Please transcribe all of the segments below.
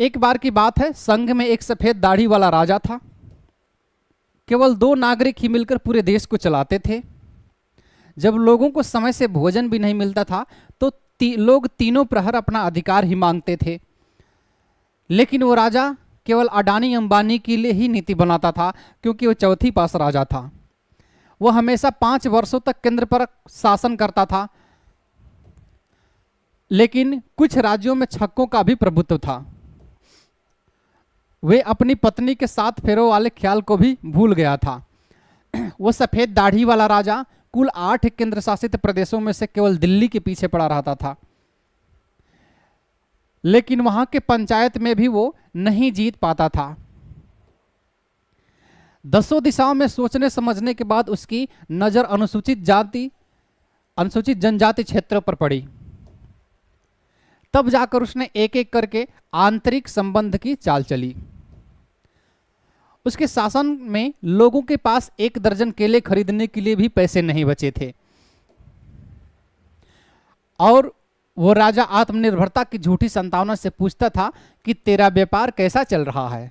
एक बार की बात है संघ में एक सफेद दाढ़ी वाला राजा था केवल दो नागरिक ही मिलकर पूरे देश को चलाते थे जब लोगों को समय से भोजन भी नहीं मिलता था तो ती, लोग तीनों प्रहर अपना अधिकार ही मांगते थे लेकिन वो राजा केवल अडानी अंबानी के लिए ही नीति बनाता था क्योंकि वो चौथी पास राजा था वो हमेशा पांच वर्षों तक केंद्र पर शासन करता था लेकिन कुछ राज्यों में छक्कों का भी प्रभुत्व था वे अपनी पत्नी के साथ फेरों वाले ख्याल को भी भूल गया था वो सफ़ेद दाढ़ी वाला राजा कुल आठ केंद्र शासित प्रदेशों में से केवल दिल्ली के पीछे पड़ा रहता था लेकिन वहां के पंचायत में भी वो नहीं जीत पाता था दसों दिशाओं में सोचने समझने के बाद उसकी नज़र अनुसूचित जाति अनुसूचित जनजाति क्षेत्र पर पड़ी तब जाकर उसने एक एक करके आंतरिक संबंध की चाल चली उसके शासन में लोगों के पास एक दर्जन केले खरीदने के लिए भी पैसे नहीं बचे थे और वो राजा आत्मनिर्भरता की झूठी संतावना से पूछता था कि तेरा व्यापार कैसा चल रहा है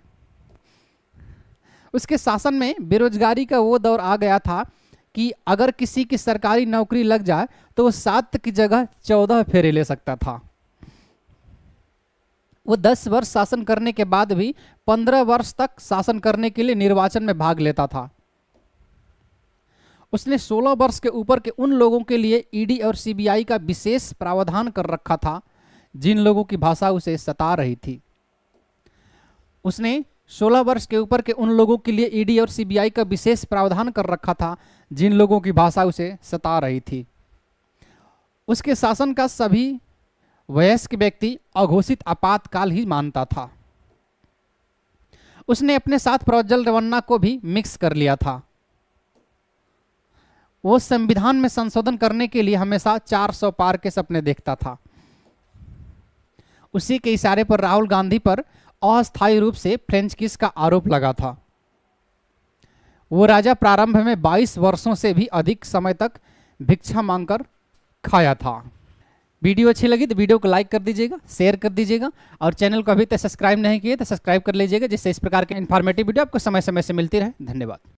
उसके शासन में बेरोजगारी का वो दौर आ गया था कि अगर किसी की सरकारी नौकरी लग जाए तो वो सात की जगह चौदह फेरे ले सकता था वो दस वर्ष शासन करने के बाद भी पंद्रह वर्ष तक शासन करने के लिए निर्वाचन में भाग लेता था उसने 16 वर्ष के ऊपर के उन लोगों के लिए ईडी e और सीबीआई का विशेष प्रावधान कर रखा था जिन लोगों की भाषा उसे सता रही थी उसने 16 वर्ष के ऊपर के उन लोगों के लिए ईडी e और सीबीआई का विशेष प्रावधान कर रखा था जिन लोगों की भाषा उसे सता रही थी उसके शासन का सभी वयस्क व्यक्ति अघोषित आपातकाल ही मानता था उसने अपने साथ प्रज्वल रवन्ना को भी मिक्स कर लिया था वो संविधान में संशोधन करने के लिए हमेशा 400 पार के सपने देखता था उसी के इशारे पर राहुल गांधी पर अस्थायी रूप से फ्रेंच किस का आरोप लगा था वो राजा प्रारंभ में 22 वर्षों से भी अधिक समय तक भिक्षा मांगकर खाया था वीडियो अच्छी लगी तो वीडियो को लाइक कर दीजिएगा शेयर कर दीजिएगा और चैनल को अभी तक सब्सक्राइब नहीं किए तो सब्सक्राइब कर लीजिएगा जिससे इस प्रकार के इन्फॉर्मेटिव वीडियो आपको समय समय से मिलती रहे धन्यवाद